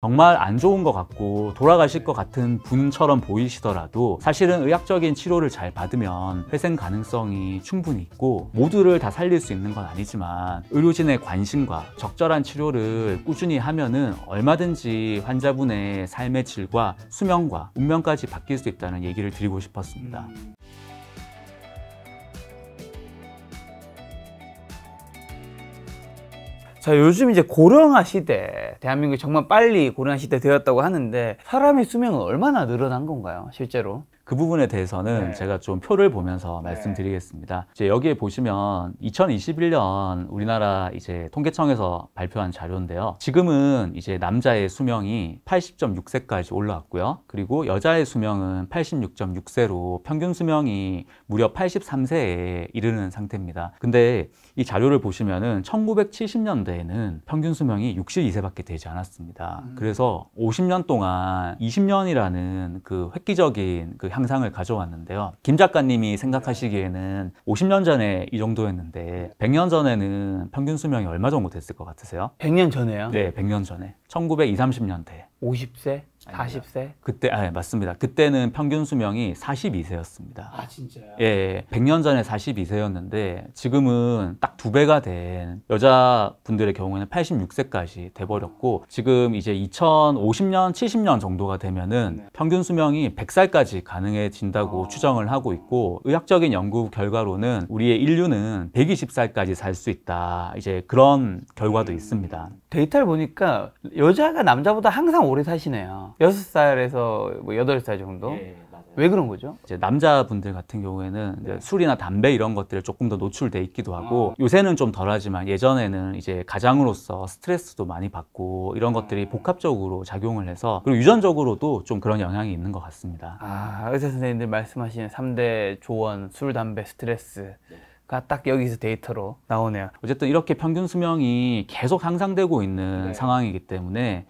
정말 안 좋은 것 같고 돌아가실 것 같은 분처럼 보이시더라도 사실은 의학적인 치료를 잘 받으면 회생 가능성이 충분히 있고 모두를 다 살릴 수 있는 건 아니지만 의료진의 관심과 적절한 치료를 꾸준히 하면은 얼마든지 환자분의 삶의 질과 수명과 운명까지 바뀔 수 있다는 얘기를 드리고 싶었습니다. 자, 요즘 이제 고령화 시대, 대한민국이 정말 빨리 고령화 시대 되었다고 하는데 사람의 수명은 얼마나 늘어난 건가요, 실제로? 그 부분에 대해서는 네. 제가 좀 표를 보면서 네. 말씀드리겠습니다. 이제 여기에 보시면 2021년 우리나라 이제 통계청에서 발표한 자료인데요. 지금은 이제 남자의 수명이 80.6세까지 올라왔고요. 그리고 여자의 수명은 86.6세로 평균 수명이 무려 83세에 이르는 상태입니다. 근데 이 자료를 보시면은 1970년대에는 평균 수명이 62세밖에 되지 않았습니다. 음. 그래서 50년 동안 20년이라는 그 획기적인 그 향상을 가져왔는데요. 김 작가님이 생각하시기에는 50년 전에 이 정도였는데 100년 전에는 평균 수명이 얼마 정도 됐을 것 같으세요? 100년 전에요? 네, 100년 전에. 1920, 30년대. 50세? 40세? 그때 아, 예, 맞습니다. 그때는 평균 수명이 42세였습니다. 아 진짜요? 예, 100년 예. 전에 42세였는데 지금은 딱 두 배가 된 여자분들의 경우에는 86세까지 돼버렸고 지금 이제 2050년, 70년 정도가 되면은 네. 평균 수명이 100살까지 가능해진다고 아. 추정을 하고 있고 의학적인 연구 결과로는 우리의 인류는 120살까지 살 수 있다 이제 그런 결과도 음. 있습니다. 데이터를 보니까 여자가 남자보다 항상 오래 사시네요. 여섯 살에서 뭐 여덟 살 정도. 예, 왜 그런 거죠? 이제 남자분들 같은 경우에는 이제 네. 술이나 담배 이런 것들을 조금 더 노출돼 있기도 하고 아. 요새는 좀 덜하지만 예전에는 이제 가장으로서 스트레스도 많이 받고 이런 것들이 아. 복합적으로 작용을 해서 그리고 유전적으로도 좀 그런 영향이 있는 것 같습니다. 아, 의사 선생님들 말씀하시는 삼대 조언 술, 담배, 스트레스 네. 가딱 여기서 데이터로 나오네요. 어쨌든 이렇게 평균 수명이 계속 향상되고 있는 네. 상황이기 때문에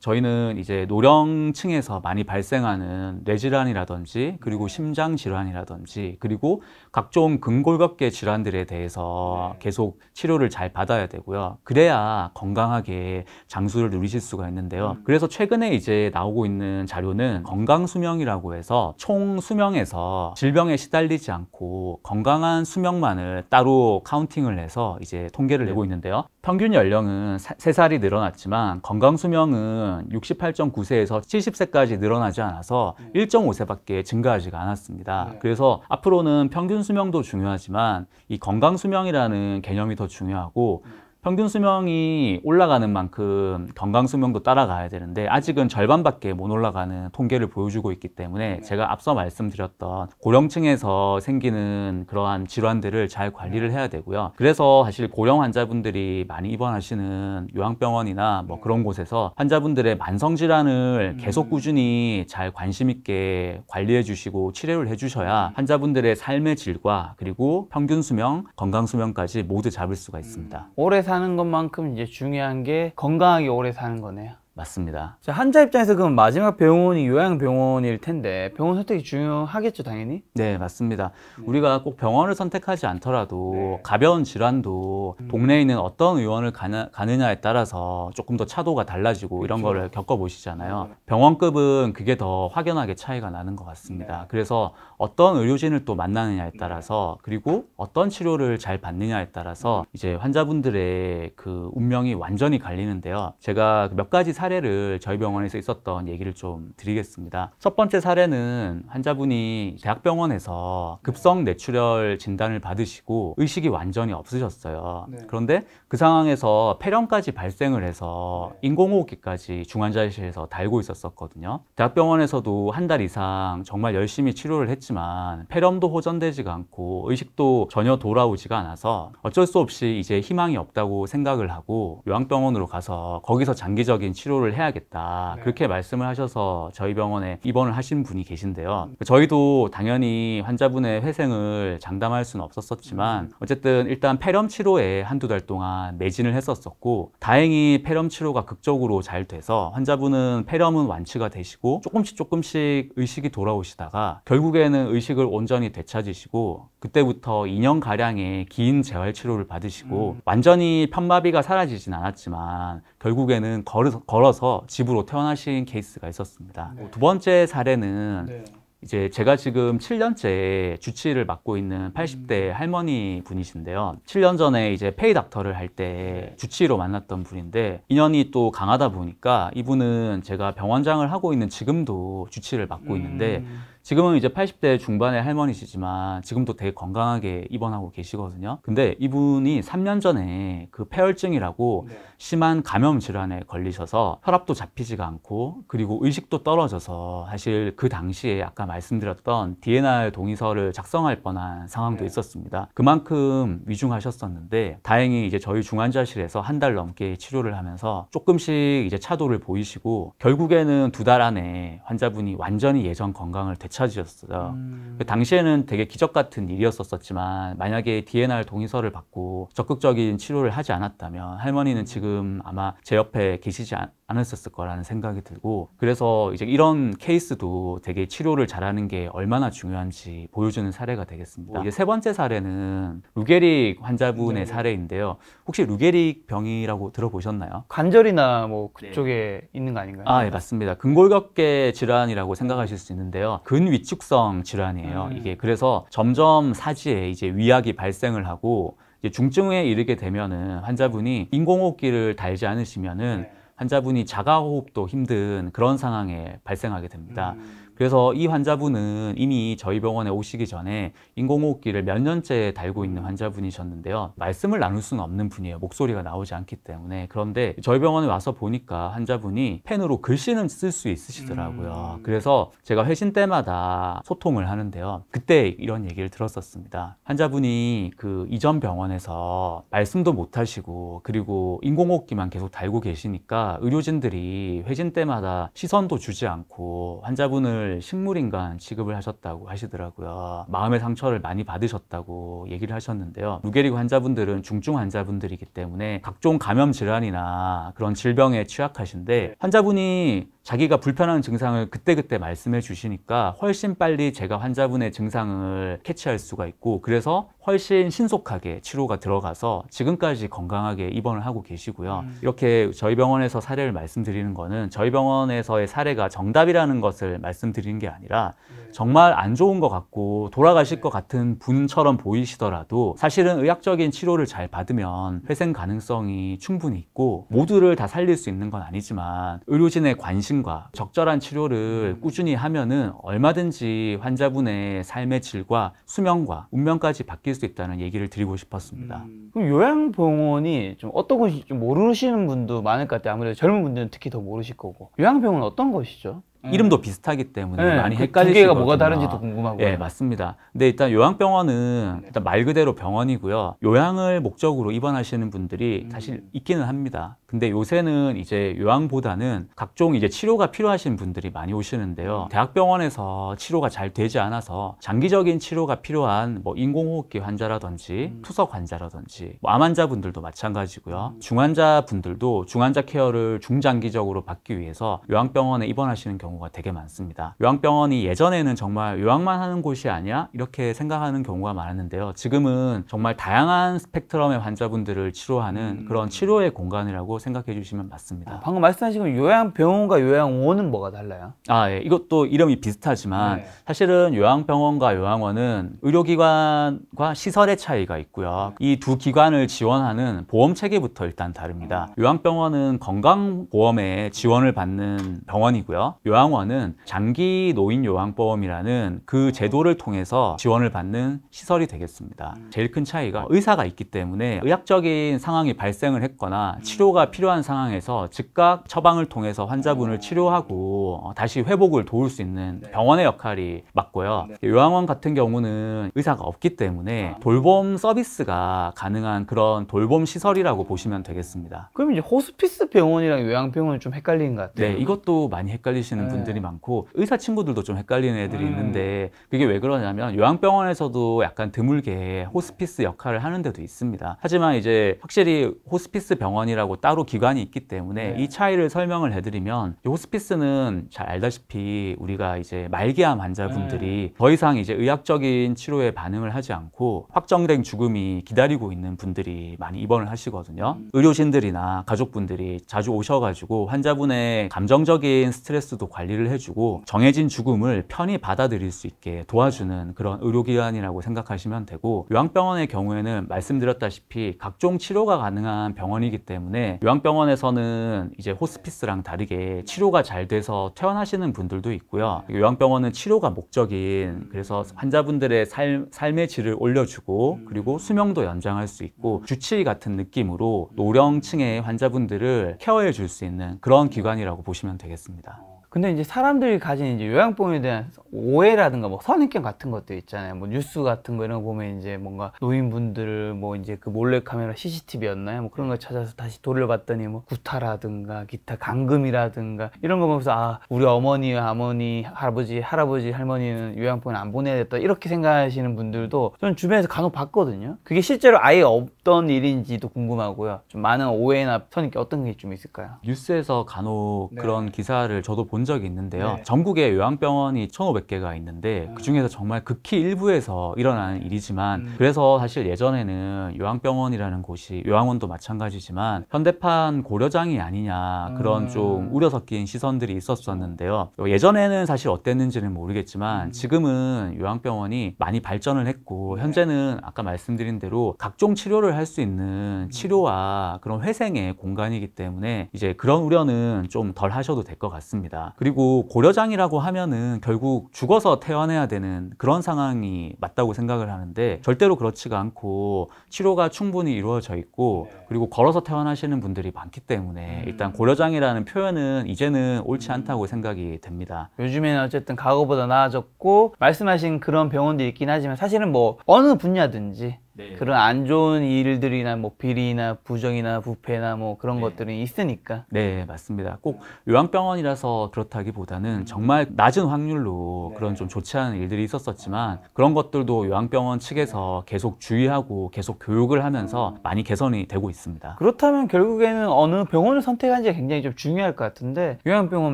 저희는 이제 노령층에서 많이 발생하는 뇌질환이라든지 그리고 네. 심장 질환이라든지 그리고 각종 근골격계 질환들에 대해서 네. 계속 치료를 잘 받아야 되고요. 그래야 건강하게 장수를 누리실 수가 있는데요. 음. 그래서 최근에 이제 나오고 있는 자료는 건강 수명이라고 해서 총 수명에서 질병에 시달리지 않고 건강한 수명만을 따로 카운팅을 해서 이제 통계를 내고 네. 있는데요. 평균 연령은 3살이 늘어났지만 건강 수명은 68.9세에서 70세까지 늘어나지 않아서 1.5세밖에 음. 증가하지가 않았습니다. 네. 그래서 앞으로는 평균 수명도 중요하지만 이 건강 수명이라는 개념이 더 중요하고 음. 평균 수명이 올라가는 만큼 건강 수명도 따라가야 되는데 아직은 절반밖에 못 올라가는 통계를 보여주고 있기 때문에 네. 제가 앞서 말씀드렸던 고령층에서 생기는 그러한 질환들을 잘 관리를 네. 해야 되고요. 그래서 사실 고령 환자분들이 많이 입원하시는 요양병원이나 뭐 그런 네. 곳에서 환자분들의 만성 질환을 음. 계속 꾸준히 잘 관심 있게 관리해 주시고 치료를 해 주셔야 환자분들의 삶의 질과 그리고 평균 수명, 건강 수명까지 모두 잡을 수가 있습니다. 오래 음. 사 사는 것만큼 이제 중요한 게 건강하게 오래 사는 거네요. 맞습니다. 자, 환자 입장에서 그럼 마지막 병원이 요양병원일 텐데 병원 선택이 중요하겠죠, 당연히? 네, 맞습니다. 네. 우리가 꼭 병원을 선택하지 않더라도 네. 가벼운 질환도 음. 동네에 있는 어떤 의원을 가느, 가느냐에 따라서 조금 더 차도가 달라지고 그렇죠. 이런 거를 겪어보시잖아요. 네. 병원급은 그게 더 확연하게 차이가 나는 것 같습니다. 네. 그래서 어떤 의료진을 또 만나느냐에 따라서 네. 그리고 어떤 치료를 잘 받느냐에 따라서 음. 이제 환자분들의 그 운명이 완전히 갈리는데요. 제가 몇 가지 사 사례를 저희 병원에서 있었던 얘기를 좀 드리겠습니다. 첫 번째 사례는 환자분이 대학병원에서 네. 급성 뇌출혈 진단을 받으시고 의식이 완전히 없으셨어요. 네. 그런데 그 상황에서 폐렴까지 발생을 해서 네. 인공호흡기까지 중환자실에서 달고 있었었거든요. 대학병원에서도 한 달 이상 정말 열심히 치료를 했지만 폐렴도 호전되지가 않고 의식도 전혀 돌아오지가 않아서 어쩔 수 없이 이제 희망이 없다고 생각을 하고 요양병원으로 가서 거기서 장기적인 치료 를 치료를 해야겠다 네. 그렇게 말씀을 하셔서 저희 병원에 입원을 하신 분이 계신데요 음. 저희도 당연히 환자분의 회생을 장담할 수는 없었었지만 음. 어쨌든 일단 폐렴 치료에 한두 달 동안 매진을 했었었고 다행히 폐렴 치료가 극적으로 잘 돼서 환자분은 폐렴은 완치가 되시고 조금씩 조금씩 의식이 돌아오시다가 결국에는 의식을 온전히 되찾으시고 그때부터 2년가량의 긴 재활 치료를 받으시고 음. 완전히 편마비가 사라지진 않았지만 결국에는 걸어서, 집으로 퇴원하신 케이스가 있었습니다. 네. 두 번째 사례는 네. 이제 제가 지금 7년째 주치를 맡고 있는 80대 음. 할머니 분이신데요. 7년 전에 이제 페이 닥터를 할때 네. 주치로 만났던 분인데 인연이 또 강하다 보니까 이분은 제가 병원장을 하고 있는 지금도 주치를 맡고 음. 있는데 지금은 이제 80대 중반의 할머니시지만 지금도 되게 건강하게 입원하고 계시거든요. 근데 이분이 3년 전에 그 폐혈증이라고 네. 심한 감염 질환에 걸리셔서 혈압도 잡히지가 않고 그리고 의식도 떨어져서 사실 그 당시에 아까 말씀드렸던 DNR 동의서를 작성할 뻔한 상황도 네. 있었습니다. 그만큼 위중하셨었는데 다행히 이제 저희 중환자실에서 한 달 넘게 치료를 하면서 조금씩 이제 차도를 보이시고 결국에는 두 달 안에 환자분이 완전히 예전 건강을 되찾 찾으셨어요. 음. 그 당시에는 되게 기적 같은 일이었었지만 만약에 DNR 동의서를 받고 적극적인 치료를 하지 않았다면 할머니는 지금 아마 제 옆에 계시지 않, 않았었을 거라는 생각이 들고 그래서 이제 이런 케이스도 되게 치료를 잘하는 게 얼마나 중요한지 보여주는 사례가 되겠습니다. 이제 세 번째 사례는 루게릭 환자분의 네. 사례인데요. 혹시 루게릭 병이라고 들어보셨나요? 관절이나 뭐 네. 그쪽에 네. 있는 거 아닌가요? 아, 예, 맞습니다. 근골격계 질환이라고 생각하실 수 있는데요. 근위축성 질환이에요. 음. 이게 그래서 점점 사지에 이제 위약이 발생을 하고 중증에 이르게 되면은 환자분이 인공호흡기를 달지 않으시면은 네. 환자분이 자가호흡도 힘든 그런 상황에 발생하게 됩니다. 음. 그래서 이 환자분은 이미 저희 병원에 오시기 전에 인공호흡기를 몇 년째 달고 있는 환자분이셨는데요. 말씀을 나눌 수는 없는 분이에요. 목소리가 나오지 않기 때문에. 그런데 저희 병원에 와서 보니까 환자분이 펜으로 글씨는 쓸 수 있으시더라고요. 음. 그래서 제가 회신 때마다 소통을 하는데요. 그때 이런 얘기를 들었었습니다. 환자분이 그 이전 병원에서 말씀도 못 하시고 그리고 인공호흡기만 계속 달고 계시니까 의료진들이 회신 때마다 시선도 주지 않고 환자분을 자신을 식물인간 취급을 하셨다고 하시더라고요. 마음의 상처를 많이 받으셨다고 얘기를 하셨는데요. 루게리 환자분들은 중증 환자분들이기 때문에 각종 감염 질환이나 그런 질병에 취약하신데 환자분이 자기가 불편한 증상을 그때그때 말씀해 주시니까 훨씬 빨리 제가 환자분의 증상을 캐치할 수가 있고 그래서 훨씬 신속하게 치료가 들어가서 지금까지 건강하게 입원을 하고 계시고요. 음. 이렇게 저희 병원에서 사례를 말씀드리는 거는 저희 병원에서의 사례가 정답이라는 것을 말씀드리는 게 아니라 네. 정말 안 좋은 것 같고 돌아가실 네. 것 같은 분처럼 보이시더라도 사실은 의학적인 치료를 잘 받으면 회생 가능성이 충분히 있고 모두를 다 살릴 수 있는 건 아니지만 의료진의 관심과 적절한 치료를 음. 꾸준히 하면은 얼마든지 환자분의 삶의 질과 수명과 운명까지 바뀔 수 있다는 얘기를 드리고 싶었습니다. 음... 그럼 요양병원이 좀 어떤 것이 좀 모르시는 분도 많을 것 같아요. 아무래도 젊은 분들은 특히 더 모르실 거고 요양병원 은 어떤 것이죠? 음. 이름도 비슷하기 때문에 네, 많이 그 헷갈리시거든요. 두 개가 뭐가 다른지도 궁금하고요. 네, 맞습니다. 근데 일단 요양병원은 일단 말 그대로 병원이고요. 요양을 목적으로 입원하시는 분들이 음. 사실 있기는 합니다. 근데 요새는 이제 요양보다는 각종 이제 치료가 필요하신 분들이 많이 오시는데요. 음. 대학병원에서 치료가 잘 되지 않아서 장기적인 치료가 필요한 뭐 인공호흡기 환자라든지 투석 환자라든지 뭐암 환자분들도 마찬가지고요. 중환자분들도 중환자 케어를 중장기적으로 받기 위해서 요양병원에 입원하시는 경우 경우가 되게 많습니다. 요양병원이 예전에는 정말 요양만 하는 곳이 아니야? 이렇게 생각하는 경우가 많았는데요. 지금은 정말 다양한 스펙트럼의 환자분들을 치료하는 음... 그런 치료의 공간이라고 생각해 주시면 맞습니다. 아, 방금 말씀하신 요양병원과 요양원은 뭐가 달라요? 아, 예. 이것도 이름이 비슷하지만 네. 사실은 요양병원과 요양원은 의료기관과 시설의 차이가 있고요. 이 두 기관을 지원하는 보험 체계부터 일단 다릅니다. 음. 요양병원은 건강보험에 지원을 받는 병원이고요. 요양 요양원은 장기 노인 요양보험이라는 그 제도를 통해서 지원을 받는 시설이 되겠습니다. 음. 제일 큰 차이가 의사가 있기 때문에 의학적인 상황이 발생을 했거나 음. 치료가 필요한 상황에서 즉각 처방을 통해서 환자분을 어. 치료하고 어, 다시 회복을 도울 수 있는 네. 병원의 역할이 맞고요. 요양원 네. 같은 경우는 의사가 없기 때문에 아. 돌봄 서비스가 가능한 그런 돌봄 시설이라고 보시면 되겠습니다. 그럼 이제 호스피스 병원이랑 요양병원이 좀 헷갈리는 것 같아요. 네, 이것도 많이 헷갈리시는 헷 네. 분들이 많고 의사 친구들도 좀 헷갈리는 애들이 음. 있는데 그게 왜 그러냐면 요양병원에서도 약간 드물게 호스피스 역할을 하는 데도 있습니다. 하지만 이제 확실히 호스피스 병원이라고 따로 기관이 있기 때문에 네. 이 차이를 설명을 해드리면 호스피스는 잘 알다시피 우리가 이제 말기암 환자분들이 네. 더 이상 이제 의학적인 치료에 반응을 하지 않고 확정된 죽음이 기다리고 있는 분들이 많이 입원을 하시거든요. 음. 의료진들이나 가족분들이 자주 오셔가지고 환자분의 감정적인 스트레스도 관리를 해주고 정해진 죽음을 편히 받아들일 수 있게 도와주는 그런 의료기관이라고 생각하시면 되고 요양병원의 경우에는 말씀드렸다시피 각종 치료가 가능한 병원이기 때문에 요양병원에서는 이제 호스피스랑 다르게 치료가 잘 돼서 퇴원하시는 분들도 있고요 요양병원은 치료가 목적인 그래서 환자분들의 삶, 삶의 질을 올려주고 그리고 수명도 연장할 수 있고 주치의 같은 느낌으로 노령층의 환자분들을 케어해 줄 수 있는 그런 기관이라고 보시면 되겠습니다. 근데 이제 사람들이 가진 이제 요양병에 대한 오해라든가 뭐 선입견 같은 것들 있잖아요. 뭐 뉴스 같은 거 이런 거 보면 이제 뭔가 노인분들뭐 이제 그 몰래카메라 CCTV였나요? 뭐 그런 걸 찾아서 다시 돌려봤더니 뭐 구타라든가 기타 감금이라든가 이런 거 보면서 아 우리 어머니, 아버니, 할아버지, 할아버지, 할머니는 요양병원 안 보내야겠다 이렇게 생각하시는 분들도 저는 주변에서 간혹 봤거든요. 그게 실제로 아예 없던 일인지도 궁금하고요. 좀 많은 오해나 선입견 어떤 게 좀 있을까요? 뉴스에서 간혹 네. 그런 기사를 저도 본 적이 있는데요. 네. 전국의 요양병원이 1,500 개가 있는데 음. 그 중에서 정말 극히 일부에서 일어나는 일이지만 음. 그래서 사실 예전에는 요양병원이라는 곳이 요양원도 마찬가지지만 현대판 고려장이 아니냐 그런 음. 좀 우려 섞인 시선들이 있었었는데요. 예전에는 사실 어땠는지는 모르겠지만 음. 지금은 요양병원이 많이 발전을 했고 네. 현재는 아까 말씀드린 대로 각종 치료를 할 수 있는 음. 치료와 그런 회생의 공간이기 때문에 이제 그런 우려는 좀 덜 하셔도 될 것 같습니다. 그리고 고려장이라고 하면은 결국 죽어서 퇴원해야 되는 그런 상황이 맞다고 생각을 하는데 절대로 그렇지가 않고 치료가 충분히 이루어져 있고 네. 그리고 걸어서 퇴원하시는 분들이 많기 때문에 음. 일단 고려장이라는 표현은 이제는 옳지 않다고 음. 생각이 됩니다. 요즘에는 어쨌든 과거보다 나아졌고 말씀하신 그런 병원도 있긴 하지만 사실은 뭐 어느 분야든지 네. 그런 안 좋은 일들이나 뭐 비리나 부정이나 부패나 뭐 그런 네. 것들이 있으니까. 네, 맞습니다. 꼭 요양병원이라서 그렇다기보다는 정말 낮은 확률로 네. 그런 좀 좋지 않은 일들이 있었었지만 그런 것들도 요양병원 측에서 계속 주의하고 계속 교육을 하면서 많이 개선이 되고 있습니다. 그렇다면 결국에는 어느 병원을 선택하는지가 굉장히 좀 중요할 것 같은데 요양병원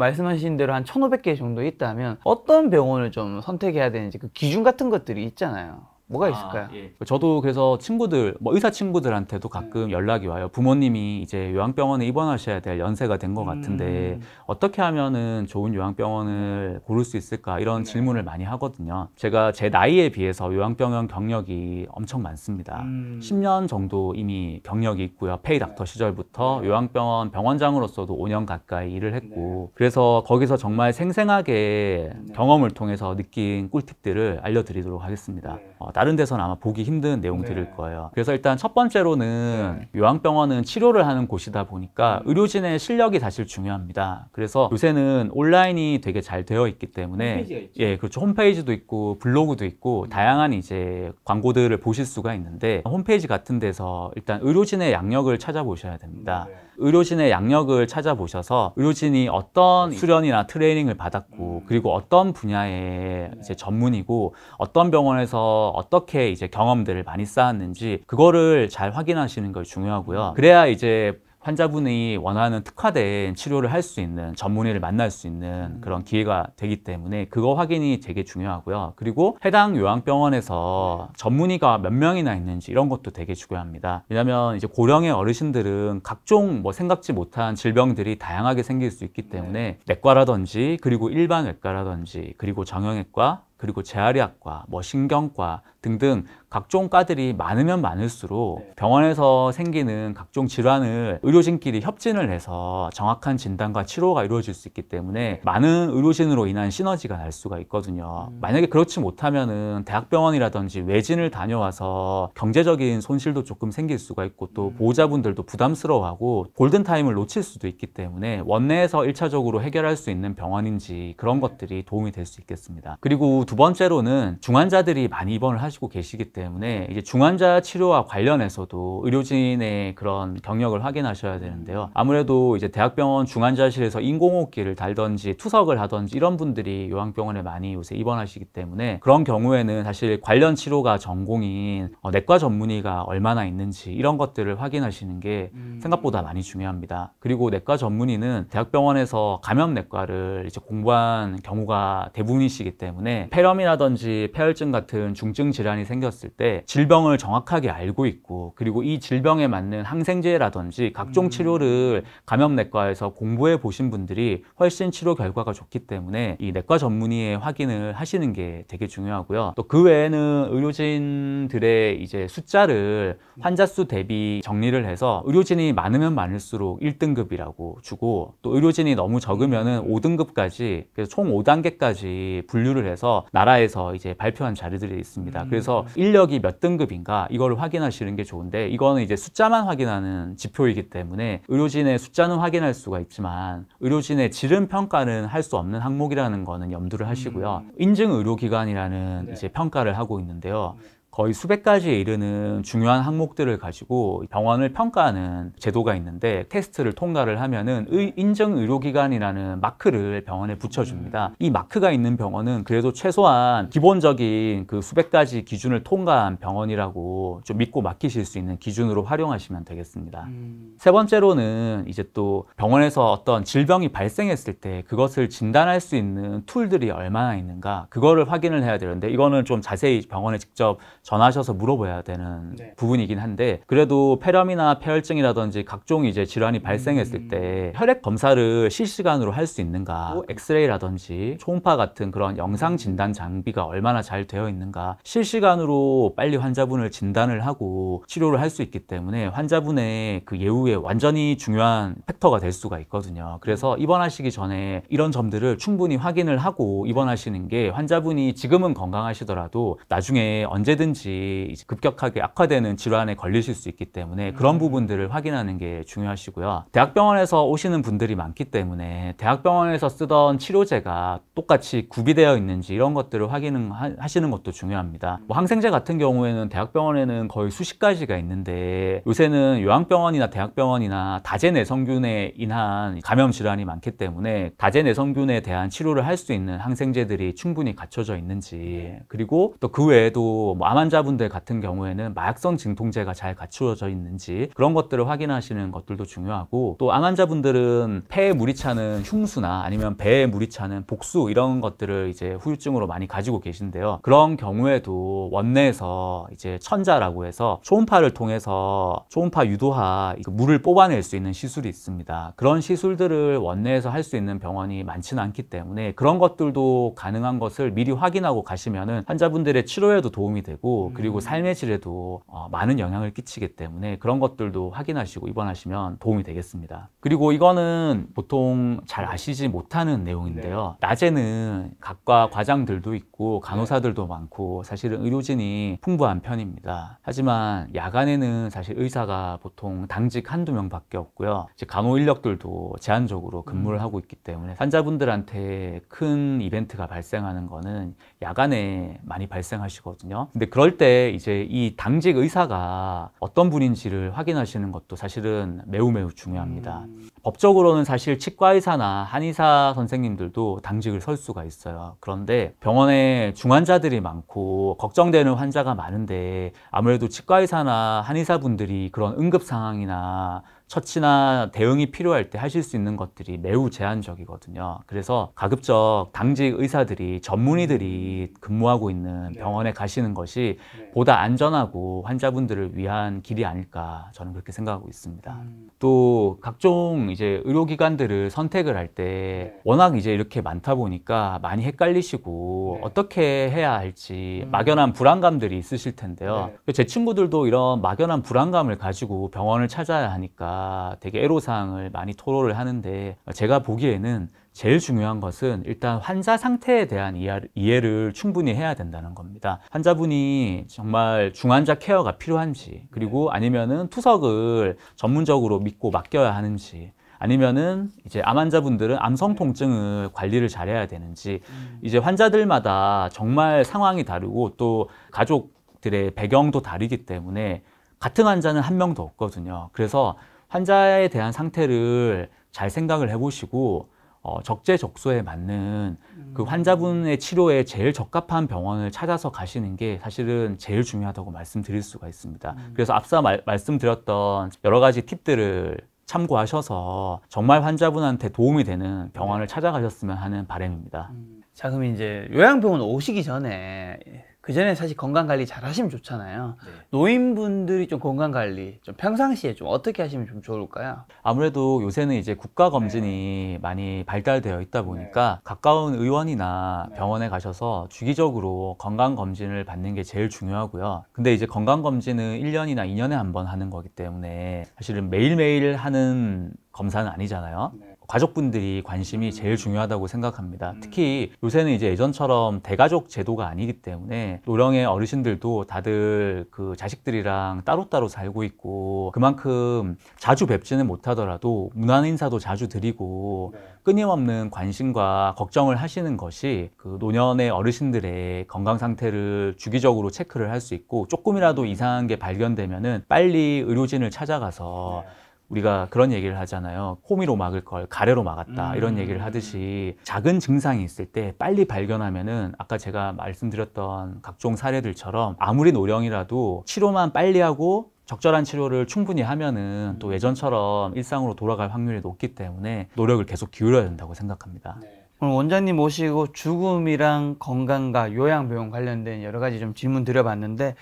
말씀하신 대로 한 천오백 개 정도 있다면 어떤 병원을 좀 선택해야 되는지 그 기준 같은 것들이 있잖아요. 뭐가 아, 있을까요? 예. 저도 그래서 친구들, 뭐 의사 친구들한테도 가끔 음. 연락이 와요. 부모님이 이제 요양병원에 입원하셔야 될 연세가 된 것 같은데 음. 어떻게 하면은 좋은 요양병원을 고를 수 있을까 이런 네. 질문을 많이 하거든요. 제가 제 나이에 비해서 요양병원 경력이 엄청 많습니다. 음. 10년 정도 이미 경력이 있고요. 페이 닥터 시절부터 네. 요양병원 병원장으로서도 5년 가까이 일을 했고 네. 그래서 거기서 정말 생생하게 네. 경험을 통해서 느낀 꿀팁들을 알려드리도록 하겠습니다. 네. 어, 다른 데서는 아마 보기 힘든 내용들일 네. 거예요. 그래서 일단 첫 번째로는 네. 요양병원은 치료를 하는 곳이다 보니까 음. 의료진의 실력이 사실 중요합니다. 그래서 요새는 온라인이 되게 잘 되어 있기 때문에 예, 그렇죠. 홈페이지도 있고 블로그도 있고 음. 다양한 이제 광고들을 보실 수가 있는데 홈페이지 같은 데서 일단 의료진의 양력을 찾아보셔야 됩니다. 네. 의료진의 양력을 찾아보셔서 의료진이 어떤 네. 수련이나 트레이닝을 받았고 음. 그리고 어떤 분야의 네. 이제 전문이고 어떤 병원에서 어떻게 이제 경험들을 많이 쌓았는지 그거를 잘 확인하시는 걸 중요하고요. 음. 그래야 이제 환자분이 원하는 특화된 치료를 할 수 있는 전문의를 만날 수 있는 음. 그런 기회가 되기 때문에 그거 확인이 되게 중요하고요. 그리고 해당 요양병원에서 네. 전문의가 몇 명이나 있는지 이런 것도 되게 중요합니다. 왜냐하면 이제 고령의 어르신들은 각종 뭐 생각지 못한 질병들이 다양하게 생길 수 있기 네. 때문에 내과라든지 그리고 일반 외과라든지 그리고 정형외과 그리고 재활의학과, 뭐 신경과 등등 각종 과들이 많으면 많을수록 네. 병원에서 생기는 각종 질환을 의료진끼리 협진을 해서 정확한 진단과 치료가 이루어질 수 있기 때문에 많은 의료진으로 인한 시너지가 날 수가 있거든요. 음. 만약에 그렇지 못하면은 대학병원이라든지 외진을 다녀와서 경제적인 손실도 조금 생길 수가 있고 또 음. 보호자분들도 부담스러워하고 골든타임을 놓칠 수도 있기 때문에 원내에서 1차적으로 해결할 수 있는 병원인지 그런 네. 것들이 도움이 될 수 있겠습니다. 그리고 두 번째로는 중환자들이 많이 입원을 하시고 계시기 때문에 때문에 이제 중환자 치료와 관련해서도 의료진의 그런 경력을 확인하셔야 되는데요. 아무래도 이제 대학병원 중환자실에서 인공호흡기를 달던지 투석을 하던지 이런 분들이 요양병원에 많이 요새 입원하시기 때문에 그런 경우에는 사실 관련 치료가 전공인 어, 내과 전문의가 얼마나 있는지 이런 것들을 확인하시는 게 음. 생각보다 많이 중요합니다. 그리고 내과 전문의는 대학병원에서 감염내과를 이제 공부한 경우가 대부분이시기 때문에 폐렴이라든지 폐혈증 같은 중증 질환이 생겼을 때 질병을 정확하게 알고 있고 그리고 이 질병에 맞는 항생제라든지 각종 음. 치료를 감염내과에서 공부해 보신 분들이 훨씬 치료 결과가 좋기 때문에 이 내과 전문의의 확인을 하시는 게 되게 중요하고요. 또 그 외에는 의료진들의 이제 숫자를 환자 수 대비 정리를 해서 의료진이 많으면 많을수록 1등급이라고 주고 또 의료진이 너무 적으면은 5등급까지 그래서 총 5단계까지 분류를 해서 나라에서 이제 발표한 자료들이 있습니다. 음. 그래서 1년 지역이 몇 등급인가 이걸 확인하시는 게 좋은데 이거는 이제 숫자만 확인하는 지표이기 때문에 의료진의 숫자는 확인할 수가 있지만 의료진의 지름 평가는 할 수 없는 항목이라는 거는 염두를 하시고요. 음. 인증 의료기관이라는 네. 이제 평가를 하고 있는데요. 네. 거의 수백 가지에 이르는 중요한 항목들을 가지고 병원을 평가하는 제도가 있는데 테스트를 통과를 하면은 의, 인정 의료기관이라는 마크를 병원에 붙여줍니다. 음. 이 마크가 있는 병원은 그래도 최소한 기본적인 그 수백 가지 기준을 통과한 병원이라고 좀 믿고 맡기실 수 있는 기준으로 활용하시면 되겠습니다. 음. 세 번째로는 이제 또 병원에서 어떤 질병이 발생했을 때 그것을 진단할 수 있는 툴들이 얼마나 있는가 그거를 확인을 해야 되는데 이거는 좀 자세히 병원에 직접 전화하셔서 물어봐야 되는 네. 부분이긴 한데 그래도 폐렴이나 폐혈증이라든지 각종 이제 질환이 음. 발생했을 때 혈액 검사를 실시간으로 할 수 있는가 어, 네. 엑스레이라든지 초음파 같은 그런 영상 음. 진단 장비가 얼마나 잘 되어 있는가 실시간으로 빨리 환자분을 진단을 하고 치료를 할 수 있기 때문에 환자분의 그 예후에 완전히 중요한 팩터가 될 수가 있거든요 그래서 음. 입원하시기 전에 이런 점들을 충분히 확인을 하고 네. 입원하시는 게 환자분이 지금은 건강하시더라도 나중에 언제든 지 얼마든지 급격하게 악화되는 질환에 걸리실 수 있기 때문에 그런 음. 부분들을 확인하는 게 중요하시고요. 대학병원에서 오시는 분들이 많기 때문에 대학병원에서 쓰던 치료제가 똑같이 구비되어 있는지 이런 것들을 확인하시는 것도 중요합니다. 음. 뭐 항생제 같은 경우에는 대학병원에는 거의 수십 가지가 있는데 요새는 요양병원이나 대학병원이나 다제내성균에 인한 감염 질환이 많기 때문에 다제내성균에 대한 치료를 할 수 있는 항생제들이 충분히 갖춰져 있는지 네. 그리고 또 그 외에도 뭐 아마 암환자분들 같은 경우에는 마약성 진통제가 잘 갖추어져 있는지 그런 것들을 확인하시는 것들도 중요하고 또 암환자분들은 폐에 물이 차는 흉수나 아니면 배에 물이 차는 복수 이런 것들을 이제 후유증으로 많이 가지고 계신데요. 그런 경우에도 원내에서 이제 천자라고 해서 초음파를 통해서 초음파 유도하 그 물을 뽑아낼 수 있는 시술이 있습니다. 그런 시술들을 원내에서 할 수 있는 병원이 많지는 않기 때문에 그런 것들도 가능한 것을 미리 확인하고 가시면 환자분들의 치료에도 도움이 되고 음. 그리고 삶의 질에도 어, 많은 영향을 끼치기 때문에 그런 것들도 확인하시고 입원하시면 도움이 되겠습니다. 그리고 이거는 보통 잘 아시지 못하는 내용인데요. 네. 낮에는 각과 과장들도 있고 간호사들도 네. 많고 사실은 의료진이 풍부한 편입니다. 하지만 야간에는 사실 의사가 보통 당직 한두 명밖에 없고요. 이제 간호 인력들도 제한적으로 근무를 음. 하고 있기 때문에 환자분들한테 큰 이벤트가 발생하는 거는 야간에 많이 발생하시거든요. 근데 그런 그럴 때 이제 이 당직 의사가 어떤 분인지를 확인하시는 것도 사실은 매우 매우 중요합니다. 음. 법적으로는 사실 치과의사나 한의사 선생님들도 당직을 설 수가 있어요. 그런데 병원에 중환자들이 많고 걱정되는 환자가 많은데 아무래도 치과의사나 한의사분들이 그런 응급 상황이나 처치나 대응이 필요할 때 하실 수 있는 것들이 매우 제한적이거든요. 그래서 가급적 당직 의사들이 전문의들이 음. 근무하고 있는 네. 병원에 가시는 것이 네. 보다 안전하고 환자분들을 위한 길이 아닐까 저는 그렇게 생각하고 있습니다. 음. 또 각종 이제 의료기관들을 선택을 할때 네. 워낙 이제 이렇게 많다 보니까 많이 헷갈리시고 어떻게 해야 할지 음. 막연한 불안감들이 있으실 텐데요. 제 친구들도 이런 막연한 불안감을 가지고 병원을 찾아야 하니까 되게 애로사항을 많이 토로를 하는데 제가 보기에는 제일 중요한 것은 일단 환자 상태에 대한 이해를 충분히 해야 된다는 겁니다. 환자분이 정말 중환자 케어가 필요한지 그리고 네. 아니면은 투석을 전문적으로 믿고 맡겨야 하는지 아니면은 이제 암 환자분들은 암성 통증을 네. 관리를 잘해야 되는지 음. 이제 환자들마다 정말 상황이 다르고 또 가족들의 배경도 다르기 때문에 같은 환자는 한 명도 없거든요. 그래서 환자에 대한 상태를 잘 생각을 해보시고 어, 적재적소에 맞는 그 음. 환자분의 치료에 제일 적합한 병원을 찾아서 가시는 게 사실은 제일 중요하다고 말씀드릴 수가 있습니다. 음. 그래서 앞서 말, 말씀드렸던 여러 가지 팁들을 참고하셔서 정말 환자분한테 도움이 되는 병원을 네. 찾아가셨으면 하는 바람입니다. 음. 자, 그럼 이제 요양병원 오시기 전에 그 전에 사실 건강 관리 잘 하시면 좋잖아요. 네. 노인분들이 좀 건강 관리 좀 평상시에 좀 어떻게 하시면 좀 좋을까요? 아무래도 요새는 이제 국가 검진이 네. 많이 발달되어 있다 네. 보니까 네. 가까운 의원이나 병원에 가셔서 주기적으로 건강 검진을 받는 게 제일 중요하고요. 근데 이제 건강 검진은 1년이나 2년에 한 번 하는 거기 때문에 사실은 매일매일 하는 검사는 아니잖아요. 네. 가족분들이 관심이 음. 제일 중요하다고 생각합니다. 음. 특히 요새는 이제 예전처럼 대가족 제도가 아니기 때문에 노령의 어르신들도 다들 그 자식들이랑 따로따로 살고 있고 그만큼 자주 뵙지는 못하더라도 문안 인사도 자주 드리고 네. 끊임없는 관심과 걱정을 하시는 것이 그 노년의 어르신들의 건강 상태를 주기적으로 체크를 할 수 있고 조금이라도 음. 이상한 게 발견되면은 빨리 의료진을 찾아가서 네. 우리가 그런 얘기를 하잖아요. 호미로 막을 걸 가래로 막았다. 음. 이런 얘기를 하듯이 작은 증상이 있을 때 빨리 발견하면은 아까 제가 말씀드렸던 각종 사례들처럼 아무리 노령이라도 치료만 빨리 하고 적절한 치료를 충분히 하면은 또 음. 예전처럼 일상으로 돌아갈 확률이 높기 때문에 노력을 계속 기울여야 된다고 생각합니다. 네. 오늘 원장님 모시고 죽음이랑 건강과 요양 병원 관련된 여러 가지 좀 질문 드려봤는데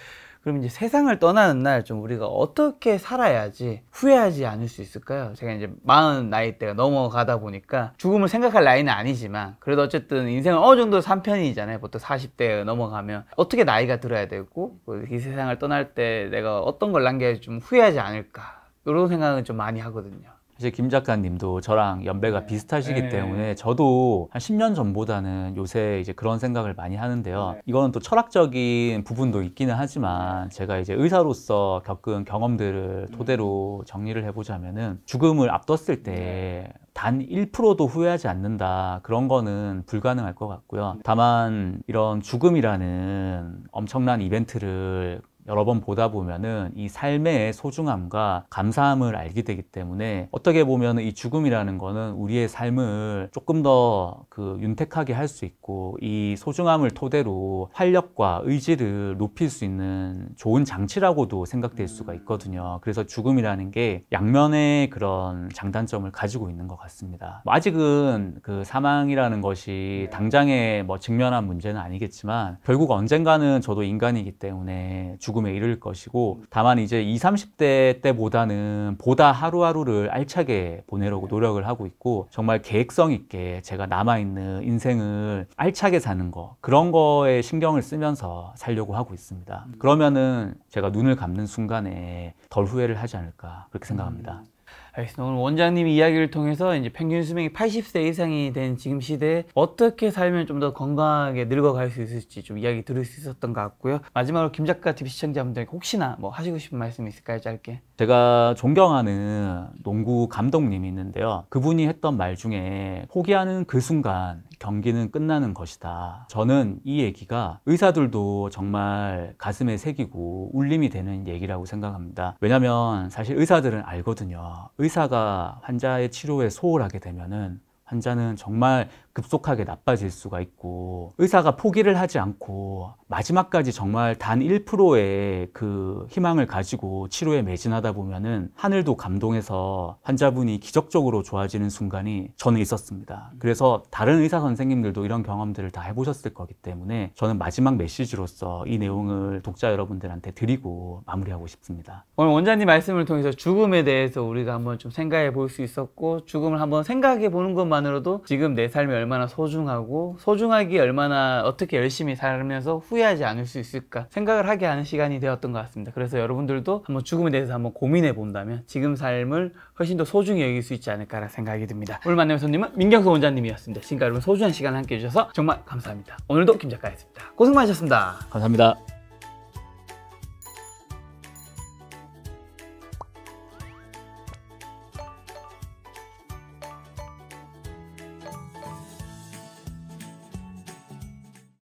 그럼 이제 세상을 떠나는 날 좀 우리가 어떻게 살아야지 후회하지 않을 수 있을까요? 제가 이제 마흔 나이때가 넘어가다 보니까 죽음을 생각할 나이는 아니지만 그래도 어쨌든 인생은 어느 정도 산 편이잖아요. 보통 40대 넘어가면 어떻게 나이가 들어야 되고 그 이 세상을 떠날 때 내가 어떤 걸 남겨야 좀 후회하지 않을까 이런 생각은 좀 많이 하거든요. 이제 김 작가님도 저랑 연배가 네. 비슷하시기 네. 때문에 저도 한 10년 전보다는 요새 이제 그런 생각을 많이 하는데요. 네. 이거는 또 철학적인 부분도 있기는 하지만 제가 이제 의사로서 겪은 경험들을 토대로 정리를 해보자면은 죽음을 앞뒀을 때 단 1%도 후회하지 않는다. 그런 거는 불가능할 것 같고요. 다만 이런 죽음이라는 엄청난 이벤트를 여러 번 보다 보면은 이 삶의 소중함과 감사함을 알게 되기 때문에 어떻게 보면 이 죽음이라는 거는 우리의 삶을 조금 더 그 윤택하게 할 수 있고 이 소중함을 토대로 활력과 의지를 높일 수 있는 좋은 장치라고도 생각될 수가 있거든요. 그래서 죽음이라는 게 양면의 그런 장단점을 가지고 있는 것 같습니다. 아직은 그 사망이라는 것이 당장에 뭐 직면한 문제는 아니겠지만 결국 언젠가는 저도 인간이기 때문에 죽 죽음에 이를 것이고 다만 이제 20, 30대 때보다는 보다 하루하루를 알차게 보내려고 네. 노력을 하고 있고 정말 계획성 있게 제가 남아있는 인생을 알차게 사는 거 그런 거에 신경을 쓰면서 살려고 하고 있습니다. 음. 그러면은 제가 눈을 감는 순간에 덜 후회를 하지 않을까 그렇게 생각합니다. 음. 알겠습니다. 오늘 원장님 이야기를 통해서 이제 평균 수명이 80세 이상이 된 지금 시대에 어떻게 살면 좀 더 건강하게 늙어갈 수 있을지 좀 이야기 들을 수 있었던 것 같고요. 마지막으로 김 작가 TV 시청자분들께 혹시나 뭐 하시고 싶은 말씀 이 있을까요? 짧게. 제가 존경하는 농구 감독님이 있는데요. 그분이 했던 말 중에 포기하는 그 순간 경기는 끝나는 것이다. 저는 이 얘기가 의사들도 정말 가슴에 새기고 울림이 되는 얘기라고 생각합니다. 왜냐면 사실 의사들은 알거든요. 의사가 환자의 치료에 소홀하게 되면은 환자는 정말 급속하게 나빠질 수가 있고 의사가 포기를 하지 않고 마지막까지 정말 단 1%의 그 희망을 가지고 치료에 매진하다 보면은 하늘도 감동해서 환자분이 기적적으로 좋아지는 순간이 저는 있었습니다. 그래서 다른 의사 선생님들도 이런 경험들을 다 해보셨을 거기 때문에 저는 마지막 메시지로서 이 내용을 독자 여러분들한테 드리고 마무리하고 싶습니다. 오늘 원장님 말씀을 통해서 죽음에 대해서 우리가 한번 좀 생각해 볼 수 있었고 죽음을 한번 생각해 보는 것만으로도 지금 내 삶이 얼마나 얼마나 소중하고 소중하기 얼마나 어떻게 열심히 살면서 후회하지 않을 수 있을까 생각을 하게 하는 시간이 되었던 것 같습니다. 그래서 여러분들도 한번 죽음에 대해서 한번 고민해 본다면 지금 삶을 훨씬 더 소중히 여길 수 있지 않을까라 생각이 듭니다. 오늘 만나는 손님은 민경수 원장님이었습니다. 지금까지 여러분 소중한 시간 함께 해주셔서 정말 감사합니다. 오늘도 김 작가였습니다. 고생 많으셨습니다. 감사합니다.